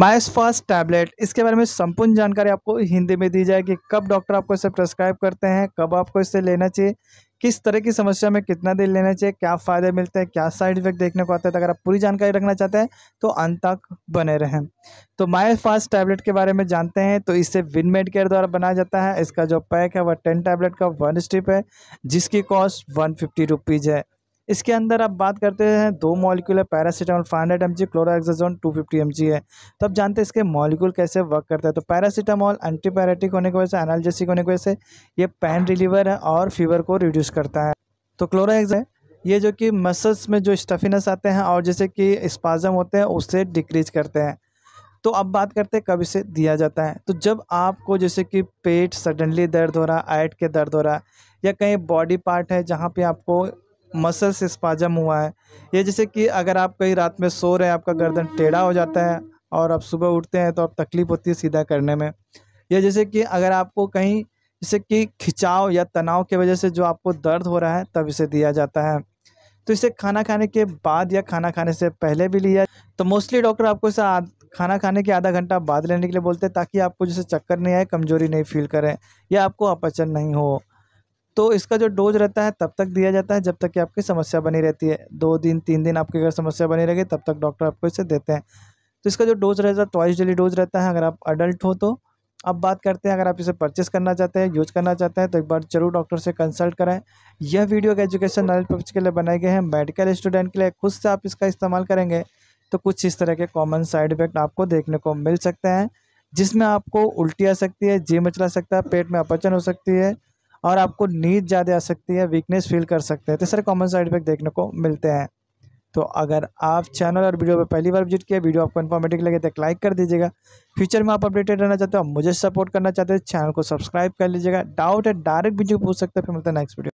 माइस fast tablet इसके बारे में संपूर्ण जानकारी आपको हिंदी में दी जाएगी कब डॉक्टर आपको इसे प्रेस्क्राइब करते हैं कब आपको इसे लेना चाहिए किस तरह की समस्या में कितना दिन लेना चाहिए क्या फ़ायदे मिलते हैं क्या साइड इफेक्ट देखने को आते हैं तो अगर आप पूरी जानकारी रखना चाहते हैं तो अंत तक बने रहें तो माइस फास्ट टैबलेट के बारे में जानते हैं तो इसे विनमेड केयर द्वारा बनाया जाता है इसका जो पैक है वह टेन टैबलेट का वन स्ट्रिप है जिसकी कॉस्ट वन फिफ्टी रुपीज़ है इसके अंदर आप बात करते हैं दो मॉलिक्यूल है paracetamol five hundred M G chlorzoxazone two fifty M G है तो आप जानते हैं इसके मॉलिक्यूल कैसे वर्क करता है तो पैरासीटामोल एंटीपैराटिक होने की वजह से एनालजेसिक होने की वजह से ये पेन रिलीवर है और फीवर को रिड्यूस करता है तो क्लोराएक्स है ये जो कि मसल्स में जो स्टफिनेस आते हैं और जैसे कि स्पाजम होते हैं उससे डिक्रीज करते हैं तो अब बात करते हैं कब इसे दिया जाता है तो जब आपको जैसे कि पेट सडनली दर्द हो रहा है ऐट के दर्द हो रहा है या कहीं बॉडी पार्ट है जहाँ पे आपको मसल्स स्पाजम हुआ है ये जैसे कि अगर आप कहीं रात में सो रहे हैं आपका गर्दन टेढ़ा हो जाता है और आप सुबह उठते हैं तो आप तकलीफ़ होती है सीधा करने में या जैसे कि अगर आपको कहीं जैसे कि खिंचाव या तनाव की वजह से जो आपको दर्द हो रहा है तब इसे दिया जाता है तो इसे खाना खाने के बाद या खाना खाने से पहले भी लिया तो मोस्टली डॉक्टर आपको इसे खाना खाने के आधा घंटा बाद लेने के लिए बोलते हैं ताकि आपको जैसे चक्कर नहीं आए कमजोरी नहीं फील करें या आपको अपचन नहीं हो तो इसका जो डोज रहता है तब तक दिया जाता है जब तक कि आपकी समस्या बनी रहती है दो दिन तीन दिन आपकी अगर समस्या बनी रहेगी तब तक डॉक्टर आपको इसे देते हैं तो इसका जो डोज रहता है ट्वाइस डेली डोज रहता है अगर आप अडल्ट हो तो अब बात करते हैं अगर आप इसे परचेस करना चाहते हैं यूज करना चाहते हैं तो एक बार जरूर डॉक्टर से कंसल्ट करें यह वीडियो एक एजुकेशन नॉलेज पर्पज के लिए बनाए गए हैं मेडिकल स्टूडेंट के लिए खुद से आप इसका इस्तेमाल करेंगे तो कुछ इस तरह के कॉमन साइड इफेक्ट आपको देखने को मिल सकते हैं जिसमें आपको उल्टी आ सकती है जी मचला सकता है पेट में अपचन हो सकती है और आपको नींद ज़्यादा आ सकती है वीकनेस फील कर सकते हैं तो सारे कॉमन साइड इफेक्ट देखने को मिलते हैं तो अगर आप चैनल और वीडियो पर पहली बार विजिट किया वीडियो आपको इन्फॉर्मेटिव लगे तो लाइक कर दीजिएगा फ्यूचर में आप अपडेटेड रहना चाहते हो मुझे सपोर्ट करना चाहते हो चैनल को सब्सक्राइब कर लीजिएगा डाउट है डायरेक्ट वीडियो पूछ सकते हैं फिर मिलते हैं नेक्स्ट वीडियो